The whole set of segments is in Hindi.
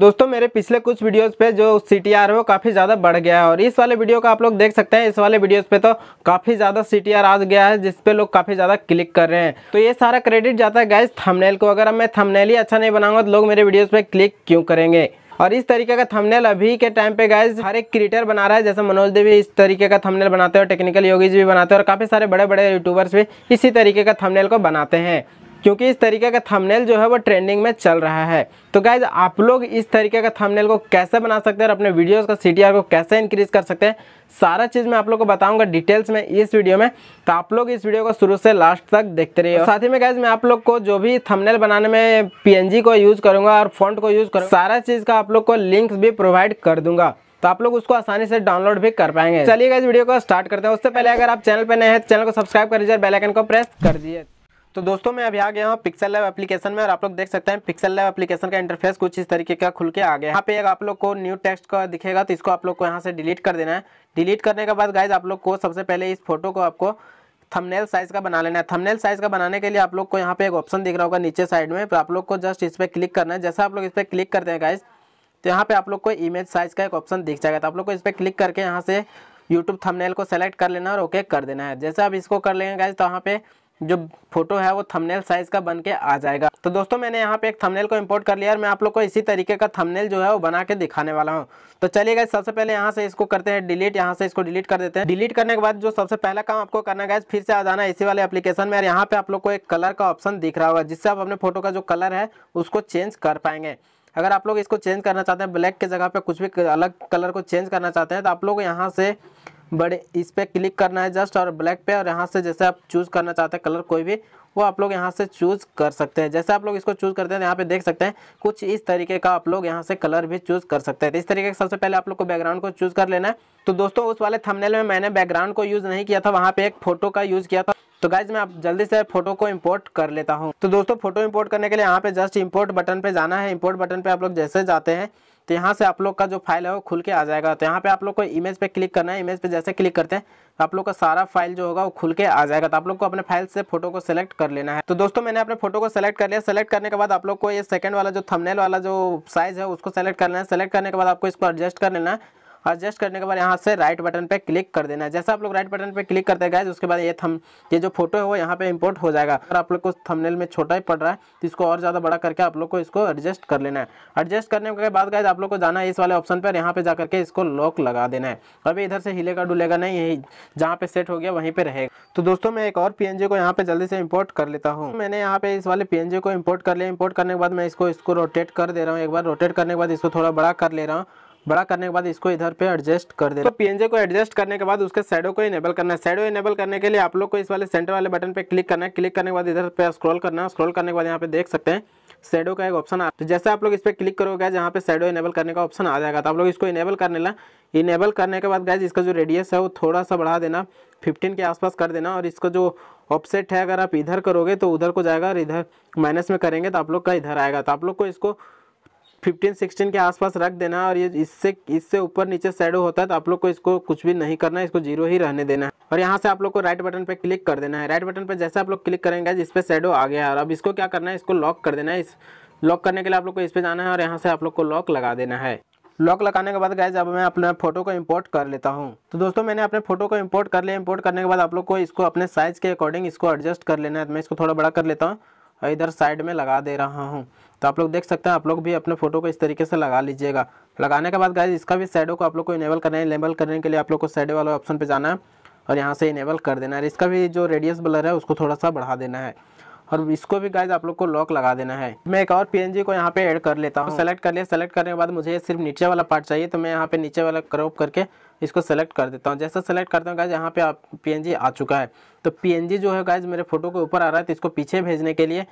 दोस्तों मेरे पिछले कुछ वीडियोस पे जो सी टी आर है वो काफ़ी ज़्यादा बढ़ गया है और इस वाले वीडियो का आप लोग देख सकते हैं इस वाले वीडियोस पे तो काफ़ी ज़्यादा सी टी आर आ गया है जिस पे लोग काफ़ी ज़्यादा क्लिक कर रहे हैं तो ये सारा क्रेडिट जाता है गैस थमनेल को अगर मैं थमनेल ही अच्छा नहीं बनाऊंगा तो लोग मेरे वीडियोज़ पर क्लिक क्यों करेंगे और इस तरीके का थंबनेल अभी के टाइम पे गाइज हर एक क्रिएटर बना रहा है जैसे मनोज देवी इस तरीके का थंबनेल बनाते हैं और टेक्निकल योगीज भी बनाते हैं और काफ़ी सारे बड़े बड़े यूट्यूबर्स भी इसी तरीके का थंबनेल को बनाते हैं क्योंकि इस तरीके का थंबनेल जो है वो ट्रेंडिंग में चल रहा है तो गाइज आप लोग इस तरीके का थंबनेल को कैसे बना सकते हैं और अपने वीडियोस का सी को कैसे इंक्रीज़ कर सकते हैं सारा चीज़ मैं आप लोग को बताऊंगा डिटेल्स में इस वीडियो में तो आप लोग इस वीडियो को शुरू से लास्ट तक देखते रहिए साथ ही में गाइज मैं आप लोग को जो भी थमनेल बनाने में पी को यूज़ करूँगा और फॉन्ट को यूज़ करूँगा सारा चीज़ का आप लोग को लिंक्स भी प्रोवाइड कर दूंगा तो आप लोग उसको आसानी से डाउनलोड भी कर पाएंगे चलिए इस वीडियो को स्टार्ट करते हैं उससे पहले अगर आप चैनल पर नए हैं तो चैनल को सब्सक्राइब कर लीजिए बेलाइकन को प्रेस कर दिए तो दोस्तों मैं अभी आ गया हूँ पिक्सल लाइव एप्लीकेशन में और आप लोग देख सकते हैं पिक्सल लाइव एप्लीकेशन का इंटरफेस कुछ इस तरीके का खुल के आ गया यहाँ पे एक आप लोग को न्यू टेक्स्ट का दिखेगा तो इसको आप लोग को यहाँ से डिलीट कर देना है डिलीट करने के बाद गाइज आप लोग को सबसे पहले इस फोटो को आपको थमनेल साइज़ का बना लेना है थमनेल साइज़ का बनाने के लिए आप लोग को यहाँ पे एक ऑप्शन दिख रहा होगा नीचे साइड में तो आप लोग को जस्ट इस पर क्लिक करना है जैसा आप लोग इस पर क्लिक करते हैं गाइज तो यहाँ पे आप लोग को इमेज साइज़ का एक ऑप्शन दिख जाएगा तो आप लोग को इस पर क्लिक करके यहाँ से यूट्यूब थमनेल को सेलेक्ट कर लेना और ओके कर देना है जैसे आप इसको कर लेंगे गाइज तो यहाँ पे जो फोटो है वो थंबनेल साइज का बन के आ जाएगा तो दोस्तों मैंने यहाँ पे एक थंबनेल को इंपोर्ट कर लिया और मैं आप लोग को इसी तरीके का थंबनेल जो है वो बना के दिखाने वाला हूँ तो चलिए सबसे पहले यहाँ से इसको करते हैं डिलीट यहाँ से इसको डिलीट कर देते हैं डिलीट करने के बाद जो सबसे पहला काम आपको करना गाइज फिर से आ जाना इसी वाले एप्लीकेशन में और यहाँ पे आप लोग को एक कलर का ऑप्शन दिख रहा होगा जिससे आप अपने फोटो का जो कलर है उसको चेंज कर पाएंगे अगर आप लोग इसको चेंज करना चाहते हैं ब्लैक के जगह पे कुछ भी अलग कलर को चेंज करना चाहते हैं तो आप लोग यहाँ से बड़े इस पर क्लिक करना है जस्ट और ब्लैक पे और यहाँ से जैसे आप चूज़ करना चाहते हैं कलर कोई भी वो आप लोग यहाँ से चूज़ कर सकते हैं जैसे आप लोग इसको चूज़ करते हैं तो यहाँ पे देख सकते हैं कुछ इस तरीके का आप लोग यहाँ से कलर भी चूज़ कर सकते हैं तो इस तरीके का सबसे पहले आप लोग को बैकग्राउंड को चूज़ कर लेना है तो दोस्तों उस वाले थंबनेल में मैंने बैकग्राउंड को यूज़ नहीं किया था वहाँ पे एक फोटो का यूज़ किया था तो गाइज मैं आप जल्दी से फोटो को इम्पोर्ट कर लेता हूँ तो दोस्तों फोटो इम्पोर्ट करने के लिए यहाँ पे जस्ट इम्पोर्ट बटन पे जाना है इम्पोर्ट बटन पे आप लोग जैसे जाते हैं तो यहाँ से आप लोग का जो फाइल है वो खुल के आ जाएगा तो यहाँ पे आप लोग को इमेज पे क्लिक करना है इमेज पे जैसे क्लिक करते हैं तो आप लोग का सारा फाइल जो होगा वो खुल के आ जाएगा तो आप लोग को अपने फाइल से फोटो को सेलेक्ट कर लेना है तो दोस्तों मैंने अपने फोटो को सेलेक्ट कर लिया सेलेक्ट करने के बाद आप लोग को ये सेकंड वाला जो थंबनेल वाला जो साइज है उसको सेलेक्ट करना है सेलेक्ट करने के बाद आपको इसको एडजस्ट कर लेना है एडजस्ट करने के बाद यहाँ से राइट बटन पे क्लिक कर देना है जैसा आप लोग राइट बटन पे क्लिक करते गए उसके बाद ये थम ये जो फोटो है वो यहाँ पे इम्पोर्ट हो जाएगा अगर आप लोग को थंबनेल में छोटा ही पड़ रहा है तो इसको और ज़्यादा बड़ा करके आप लोग को इसको एडजस्ट कर लेना है एडजस्ट करने के बाद गए आप लोग को जाना है इस वाले ऑप्शन पर यहाँ पे जा करके इसको लॉक लगा देना है अभी इधर से हिलेगा डुलेगा नहीं यही जहाँ पे सेट हो गया वहीं पर रहेगा तो दोस्तों मैं एक और पी को यहाँ पे जल्दी से इम्पोर्ट कर लेता हूँ मैंने यहाँ पे इस वाले पी को इम्पोर्ट कर लिया इम्पोर्ट करने के बाद मैं इसको इसको रोटेट कर दे रहा हूँ एक बार रोटेट करने के बाद इसको थोड़ा बड़ा कर ले रहा हूँ बड़ा करने के बाद इसको इधर पे एडजस्ट कर दे तो पीएनजे को एडजस्ट करने के बाद उसके शेडो को इनेबल करना है शेडो इनेबल करने के लिए आप लोग को इस वाले सेंटर वाले बटन पे क्लिक करना है क्लिक करने के बाद इधर पे स्क्रॉल करना है स्क्रॉल करने के बाद यहाँ पे देख सकते हैं शेडो का एक ऑप्शन आ तो जैसे आप लोग इस पर क्लिक करोगे जहाँ पे शेडो इनेबल करने का ऑप्शन आ जाएगा तो आप लोग इसको इनेबल करने ला इनेबल करने के बाद गैज इसका जो रेडियस है वो थोड़ा सा बढ़ा देना 15 के आसपास कर देना और इसका जो ऑपसेट है अगर आप इधर करोगे तो उधर को जाएगा और इधर माइनस में करेंगे तो आप लोग का इधर आएगा तो आप लोग को इसको फिफ्टीन सिक्सटीन के आसपास रख देना और ये इससे इससे ऊपर नीचे शेडो होता है तो आप लोग को इसको कुछ भी नहीं करना है इसको जीरो ही रहने देना है और यहाँ से आप लोग को राइट बटन पर क्लिक कर देना है राइट बटन पर जैसे आप लोग क्लिक करेंगे जिसपे पर शेडो आ गया है और अब इसको क्या करना है इसको लॉक कर देना है इस लॉक करने के लिए आप लोग को इस पर जाना है और यहाँ से आप लोग को लॉक लगा देना है लॉक लगाने के बाद गए जब मैं अपने फोटो को इंपोर्ट कर लेता हूँ तो दोस्तों मैंने अपने फोटो को इंपोर्ट कर लिया इंपोर्ट करने के बाद आप लोग को इसको अपने साइज़ के अकॉर्डिंग इसको एडजस्ट कर लेना है तो मैं इसको थोड़ा बड़ा कर लेता हूँ इधर साइड में लगा दे रहा हूँ तो आप लोग देख सकते हैं आप लोग भी अपने फोटो को इस तरीके से लगा लीजिएगा लगाने के बाद गाइज इसका भी शेडो को आप लोग को इनेबल करना है इनेबल करने के लिए आप लोग को शेडो वाले ऑप्शन पर जाना है और यहाँ से इनेबल कर देना है इसका भी जो रेडियस ब्लर है उसको थोड़ा सा बढ़ा देना है और इसको भी गाइज आप लोग को लॉक लगा देना है मैं एक और पीएनजी को यहाँ पे ऐड कर लेता हूँ सेलेक्ट तो कर लिया सेलेक्ट करने के बाद मुझे सिर्फ नीचे वाला पार्ट चाहिए तो मैं यहाँ पे नीचे वाला क्रॉप करके इसको सेलेक्ट कर देता हूँ जैसा सेलेक्ट करता हूँ गाइज यहाँ पे आप पी आ चुका है तो पी जो है गाइज मेरे फोटो के ऊपर आ रहा है तो इसको पीछे भेजने के लिए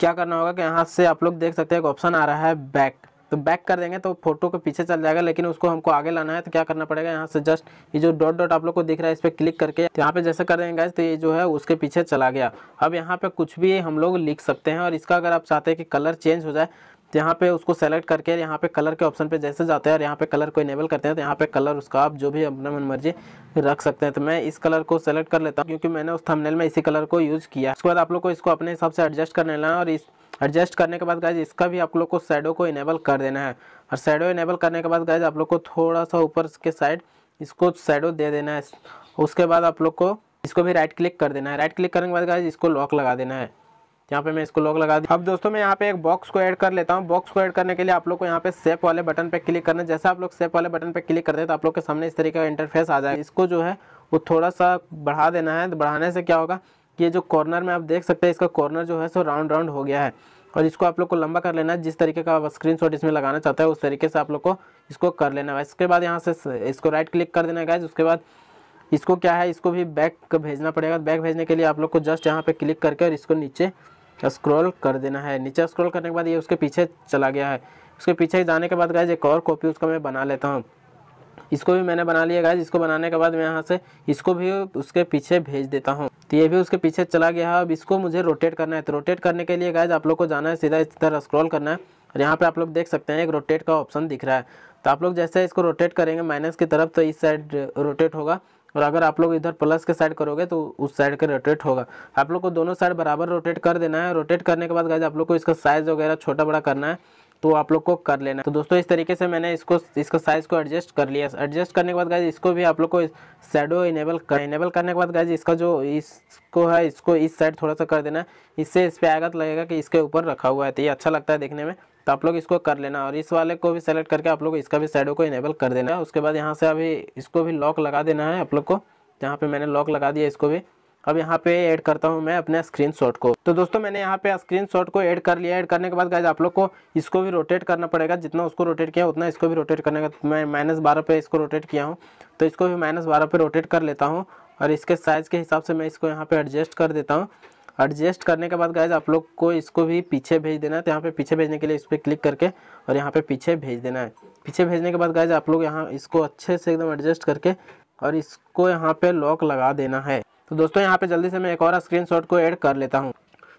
क्या करना होगा कि यहाँ से आप लोग देख सकते हैं एक ऑप्शन आ रहा है बैक तो बैक कर देंगे तो फोटो के पीछे चल जाएगा लेकिन उसको हमको आगे लाना है तो क्या करना पड़ेगा यहाँ से जस्ट ये जो डॉट डॉट आप लोग को दिख रहा है इस पर क्लिक करके तो यहाँ पे जैसे कर देंगे गाइज तो ये जो है उसके पीछे चला गया अब यहाँ पे कुछ भी हम लोग लिख सकते हैं और इसका अगर आप चाहते हैं कि कलर चेंज हो जाए तो यहाँ पे उसको सेलेक्ट करके यहाँ पे कलर के ऑप्शन पे जैसे जाते हैं और यहाँ पे कलर को इनेबल करते हैं तो यहाँ पे कलर उसका आप जो भी अपना मन मर्जी रख सकते हैं तो मैं इस कलर को सेलेक्ट कर लेता हूँ क्योंकि मैंने उस थंबनेल में इसी कलर को यूज़ किया उसके बाद आप लोग को इसको अपने हिसाब से एडजस्ट कर लेना है और इस एडजस्ट करने के बाद गाइज इसका भी आप लोग को शेडो को इनेबल कर देना है और शेडो इनेबल करने के बाद गाइज आप लोग को थोड़ा सा ऊपर के साइड इसको शेडो दे देना है उसके बाद आप लोग को इसको भी राइट क्लिक कर देना है राइट क्लिक करने के बाद गाइज इसको लॉक लगा देना है यहाँ पे मैं इसको लॉक लगा दी अब दोस्तों मैं यहाँ पे एक बॉक्स को ऐड कर लेता हूँ बॉक्स को ऐड करने के लिए आप लोग को यहाँ पे सेप वाले बटन पे क्लिक करना जैसे आप लोग सेप वाले बटन पे क्लिक करते हैं तो आप लोग के सामने इस तरीके का इंटरफेस आ जाएगा इसको जो है वो थोड़ा सा बढ़ा देना है तो बढ़ाने से क्या होगा कि ये जो कॉर्नर में आप देख सकते हैं इसका कॉर्नर जो है सो राउंड राउंड हो गया है और इसको आप लोग को लंबा कर लेना है जिस तरीके का आप स्क्रीन शॉट इसमें लगाना चाहते हैं उस तरीके से आप लोग को इसको कर लेना है इसके बाद यहाँ से इसको राइट क्लिक कर देना है उसके बाद इसको क्या है इसको भी बैक भेजना पड़ेगा बैक भेजने के लिए आप लोग को जस्ट यहाँ पे क्लिक करके और इसको नीचे स्क्रॉल कर देना है नीचे स्क्रॉल करने के बाद ये उसके पीछे चला गया है उसके पीछे जाने के बाद गाइज एक और कॉपी उसका मैं बना लेता हूँ इसको भी मैंने बना लिया गाइज इसको बनाने के बाद मैं यहाँ से इसको भी उसके पीछे भेज देता हूँ तो ये भी उसके पीछे चला गया है अब इसको मुझे रोटेट करना है तो रोटेट करने के लिए गाइज आप लोग को जाना है सीधा इस तरह स्क्रॉल करना है और यहाँ पे आप लोग देख सकते हैं एक रोटेट का ऑप्शन दिख रहा है तो आप लोग जैसे इसको रोटेट करेंगे माइनस की तरफ तो इस साइड रोटेट होगा और अगर आप लोग इधर प्लस के साइड करोगे तो उस साइड के रोटेट होगा आप लोग को दोनों साइड बराबर रोटेट कर देना है रोटेट करने के बाद गाइज आप लोग को इसका साइज़ वगैरह छोटा बड़ा करना है तो आप लोग को कर लेना तो दोस्तों इस तरीके से मैंने इसको इसका साइज़ को एडजस्ट कर लिया एडजस्ट करने के बाद गाइज इसको भी आप लोग को शेडो इनेबल कर इनेबल करने के बाद गाइज इसका जो इसको है इसको इस साइड थोड़ा सा कर देना है इससे इस पर आगत तो लगेगा कि इसके ऊपर रखा हुआ है तो ये अच्छा लगता है देखने में तो आप लोग इसको कर लेना और इस वाले को भी सेलेक्ट करके आप लोग इसका भी शेडो को इनेबल कर देना है उसके बाद यहाँ से अभी इसको भी लॉक लगा देना है आप लोग को जहाँ पे मैंने लॉक लगा दिया इसको भी अब यहाँ पे ऐड करता हूँ मैं अपने स्क्रीन को तो दोस्तों मैंने यहाँ पे स्क्रीन को ऐड कर लिया ऐड करने के बाद गाइज आप लोग को इसको भी रोटेट करना पड़ेगा जितना उसको रोटेट किया उतना इसको भी रोटेट करने का तो मैं माइनस बारह पे इसको रोटेट किया हूँ तो इसको भी माइनस बारह पे रोटेट कर लेता हूँ और इसके साइज़ के हिसाब से मैं इसको यहाँ पे एडजस्ट कर देता हूँ एडजस्ट करने के बाद गाइज आप लोग को इसको भी पीछे भेज देना है तो यहाँ पे पीछे भेजने के लिए इस पर क्लिक करके और यहाँ पे पीछे भेज देना है पीछे भेजने के बाद गाइज आप लोग यहाँ इसको अच्छे से एकदम एडजस्ट करके और इसको यहाँ पे लॉक लगा देना है तो दोस्तों यहाँ पे जल्दी से मैं एक और स्क्रीन को ऐड कर लेता हूँ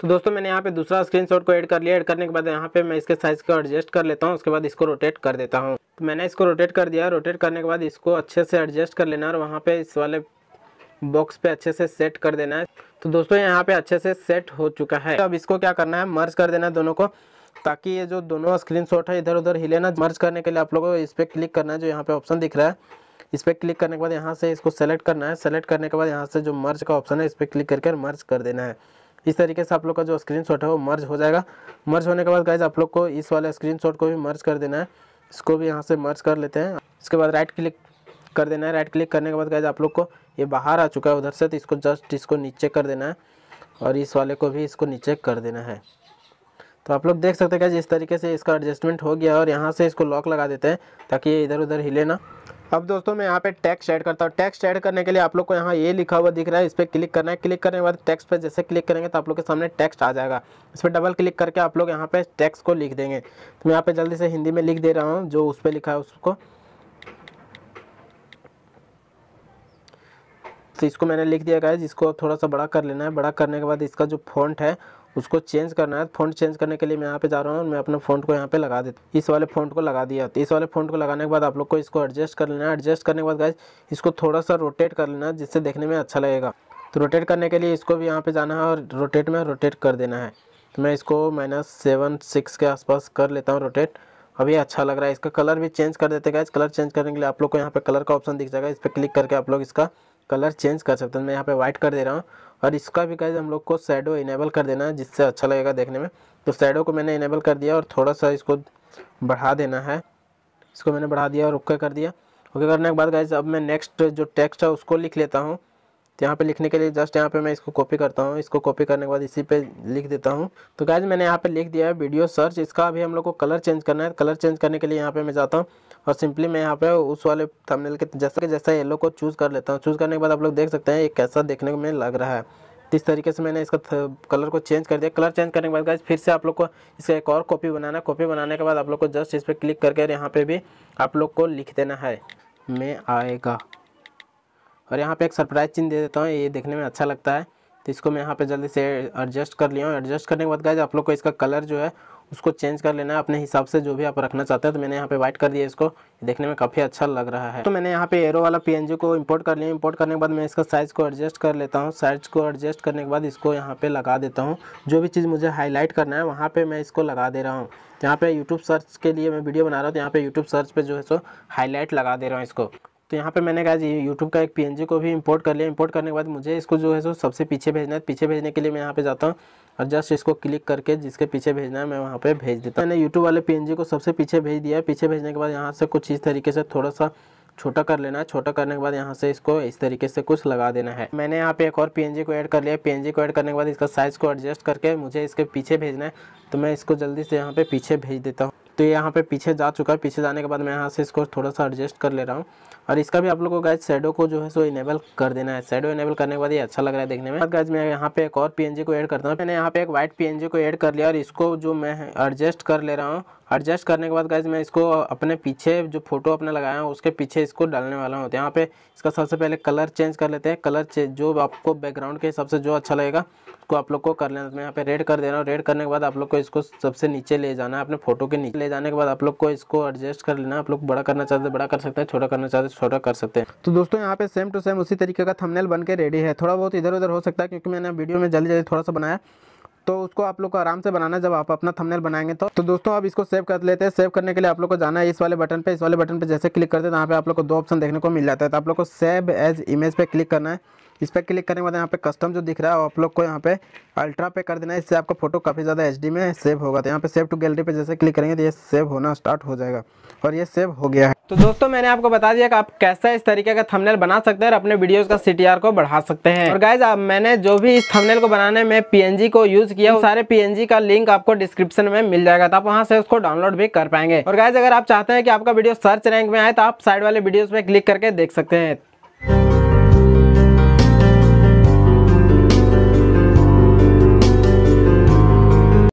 तो दोस्तों मैंने यहाँ पे दूसरा स्क्रीन को ऐड कर लिया ऐड करने के बाद यहाँ पे मैं इसके साइज़ को एडजस्ट कर लेता हूँ उसके बाद इसको रोटेट कर देता हूँ तो मैंने इसको रोटेट कर दिया रोटेट करने के बाद इसको अच्छे से एडजस्ट कर लेना और वहाँ पे इस वाले बॉक्स पे अच्छे से सेट कर देना है तो दोस्तों यहाँ पे अच्छे से सेट हो चुका है अब इसको क्या करना है मर्ज कर देना है दोनों को ताकि ये जो दोनों स्क्रीन शॉट है इधर उधर हिले ना मर्ज करने के लिए आप लोगों को इस पर क्लिक करना है जो यहाँ पे ऑप्शन दिख रहा है इस पर क्लिक करने के बाद यहाँ से इसको सेलेक्ट करना है सेलेक्ट करने के बाद यहाँ से जो मर्ज का ऑप्शन है इस पर क्लिक करके मर्ज कर देना है इस तरीके से आप लोग का जो स्क्रीन शॉट है वो मर्ज हो जाएगा मर्ज होने के बाद गाइज आप लोग को इस वाले स्क्रीन शॉट को भी मर्ज कर देना है इसको भी यहाँ से मर्ज कर लेते हैं इसके बाद राइट क्लिक कर देना है राइट क्लिक करने के बाद गैज आप लोग को ये बाहर आ चुका है उधर से तो इसको जस्ट इसको नीचे कर देना है और इस वाले को भी इसको नीचे कर देना है तो आप लोग देख सकते हैं गैज इस तरीके से इसका एडजस्टमेंट हो गया और यहाँ से इसको लॉक लगा देते हैं ताकि ये इधर उधर हिले ना अब दोस्तों मैं यहाँ पे टैक्स ऐड करता हूँ टैक्स ऐड करने के लिए आप लोग को यहाँ ये लिखा हुआ दिख रहा है इस पर क्लिक करना है क्लिक करने के बाद टैक्स पे जैसे क्लिक करेंगे तो आप लोग के सामने टैक्स आ जाएगा इस पर डबल क्लिक करके आप लोग यहाँ पे टैक्स को लिख देंगे तो मैं यहाँ पे जल्दी से हिंदी में लिख दे रहा हूँ जो उस पर लिखा है उसको तो इसको मैंने लिख दिया गाइज इसको थोड़ा सा बड़ा कर लेना है बड़ा करने के बाद इसका जो फॉन्ट है उसको चेंज करना है फॉन्ट चेंज करने के लिए मैं यहाँ पे जा रहा हूँ और मैं अपने फॉन्ट को यहाँ पे लगा देता हूँ इस वाले फॉन्ट को लगा दिया तो इस वाले फॉन्ट को लगाने के बाद आप लोग को इसको एडजस्ट कर लेना है एडजस्ट करने के बाद गाइज इसको थोड़ा सा रोटेट कर लेना है जिससे देखने में अच्छा लगेगा तो रोटेट करने के लिए इसको भी यहाँ पर जाना है और रोटेट में रोटेट कर देना है तो मैं इसको माइनस सेवन सिक्स के आसपास कर लेता हूँ रोटेट अभी अच्छा लग रहा है इसका कलर भी चेंज कर देते गाइज कलर चेंज करने के लिए आप लोग को यहाँ पे कलर का ऑप्शन दिख जाएगा इस पर क्लिक करके आप लोग इसका कलर चेंज कर सकते हैं मैं यहाँ पे वाइट कर दे रहा हूँ और इसका भी गाइज हम लोग को शेडो इनेबल कर देना है जिससे अच्छा लगेगा देखने में तो शेडो को मैंने इनेबल कर दिया और थोड़ा सा इसको बढ़ा देना है इसको मैंने बढ़ा दिया और ओके कर दिया ओके करने के बाद गाइज अब मैं नेक्स्ट जो टेक्स्ट है उसको लिख लेता हूँ तो यहाँ पे लिखने के लिए जस्ट यहाँ पे मैं इसको कॉपी करता हूँ इसको कॉपी करने के बाद इसी पे लिख देता हूँ तो गाइज मैंने यहाँ पे लिख दिया है वीडियो सर्च इसका अभी हम लोग को कलर चेंज करना है कलर चेंज करने के लिए यहाँ पे मैं जाता हूँ और सिंपली मैं यहाँ पे उस वाले थंबनेल के जैसे कि जैसा येलो को चूज़ कर लेता हूँ चूज़ करने के बाद आप लोग देख सकते हैं ये कैसा देखने में लग रहा है इस तरीके से मैंने इसका कलर को चेंज कर दिया कलर चेंज करने के बाद गाइज फिर से आप लोग को इसका एक और कॉपी बनाना है कॉपी बनाने के बाद आप लोग को जस्ट इस पर क्लिक करके यहाँ पे भी आप लोग को लिख देना है मैं आएगा और यहाँ पे एक सरप्राइज चिन्ह दे देता हूँ ये देखने में अच्छा लगता है तो इसको मैं यहाँ पे जल्दी से एडजस्ट कर लिया हूँ एडजस्ट करने के बाद गाइज आप लोग को इसका कलर जो है उसको चेंज कर लेना है अपने हिसाब से जो भी आप रखना चाहते हैं तो मैंने यहाँ पे व्हाइट कर दिया इसको देखने में काफ़ी अच्छा लग रहा है तो मैंने यहाँ पे एरो वाला पी को इंपोर्ट कर लिया इंपोर्ट करने के बाद मैं इसका साइज़ को एडजस्ट कर लेता हूँ साइज़ को एडजस्ट करने के बाद इसको यहाँ पर लगा देता हूँ जो भी चीज़ मुझे हाईलाइट करना है वहाँ पर मैं इसको लगा दे रहा हूँ यहाँ पे यूट्यूब सर्च के लिए मैं वीडियो बना रहा हूँ तो यहाँ पे यूट्यूब सर्च पे जो है सो हाईलाइट लगा दे रहा हूँ इसको तो यहाँ पे मैंने कहा जी यूट्यूब का एक पी को भी इंपोर्ट कर लिया इंपोर्ट करने के बाद मुझे इसको जो है सो सबसे पीछे भेजना है पीछे भेजने के लिए मैं यहाँ पे जाता हूँ और जस्ट इसको क्लिक करके जिसके पीछे भेजना है मैं वहाँ पे भेज देता हूँ मैंने यूट्यूब वाले पी को सबसे पीछे भेज दिया पीछे भेजने के बाद यहाँ से कुछ इस तरीके से थोड़ा सा छोटा कर लेना है छोटा करने के बाद यहाँ से इसको इस तरीके से कुछ लगा देना है मैंने यहाँ पे एक और पी को ऐड कर लिया पीएनजी को ऐड करने के बाद इसका साइज़ को एडजस्ट करके मुझे इसके पीछे भेजना है तो मैं इसको जल्दी से यहाँ पे पीछे भेज देता हूँ तो ये यहाँ पे पीछे जा चुका है पीछे जाने के बाद मैं यहाँ से इसको थोड़ा सा एडजस्ट कर ले रहा हूँ और इसका भी आप लोगों को गाइज शेडो को जो है सो इनेबल कर देना है शेडो इनेबल करने के बाद ये अच्छा लग रहा है देखने में गाइज मैं यहाँ पे एक और पीएनजी को ऐड करता हूँ मैंने यहाँ पे एक वाइट पीएनजी को ऐड कर लिया और इसको जो मैं एडजस्ट कर ले रहा हूँ एडजस्ट करने के बाद गाइज मैं इसको अपने पीछे जो फोटो अपने लगाया हूँ उसके पीछे इसको डालने वाला हूँ तो यहाँ पे इसका सबसे पहले कलर चेंज कर लेते हैं कलर जो आपको बैकग्राउंड के हिसाब से जो अच्छा लगेगा उसको आप लोग को कर लेना तो मैं यहाँ पे रेड कर दे रहा हूँ रेड करने के बाद आप लोग को इसको सबसे नीचे ले जाना है अपने फोटो के नीचे ले जाने के बाद आप लोग को इसको एडजस्ट कर लेना आप लोग बड़ा करना चाहते हैं बड़ा कर सकते हैं छोटा करना चाहते हैं छोटा कर सकते हैं तो दोस्तों यहाँ पे सेम टू सेम उसी तरीके का थमनेल बन के रेडी है थोड़ा बहुत इधर उधर हो सकता है क्योंकि मैंने वीडियो में जल्दी जल्दी थोड़ा सा बनाया तो उसको आप लोग को आराम से बनाना जब आप अपना थंबनेल बनाएंगे तो तो दोस्तों आप इसको सेव कर लेते हैं सेव करने के लिए आप लोग को जाना है इस वाले बटन पे इस वाले बटन पे जैसे क्लिक करते हैं तो यहाँ पे आप लोग को दो ऑप्शन देखने को मिल जाता है तो आप लोग को सेव एज इमेज पे क्लिक करना है इस पर क्लिक करने के बाद यहाँ पे कस्टम जो दिख रहा है आप लोग को यहाँ पे अल्ट्रा पे कर देना है इससे आपका फोटो काफ़ी ज़्यादा एच में सेव होगा तो यहाँ पे सेव टू गैलरी पे जैसे क्लिक करेंगे तो ये सेव होना स्टार्ट हो जाएगा और ये सेव हो गया है तो दोस्तों मैंने आपको बता दिया कि आप कैसा इस तरीके का थंबनेल बना सकते हैं और अपने वीडियोस का सीटीआर को बढ़ा सकते हैं और गाइज आप मैंने जो भी इस थंबनेल को बनाने में पीएनजी को यूज किया वो सारे पीएनजी का लिंक आपको डिस्क्रिप्शन में मिल जाएगा तो आप वहाँ से उसको डाउनलोड भी कर पाएंगे और गाइज अगर आप चाहते हैं कि आपका वीडियो सर्च रैंक में आए तो आप साइड वाले वीडियोज में क्लिक करके देख सकते हैं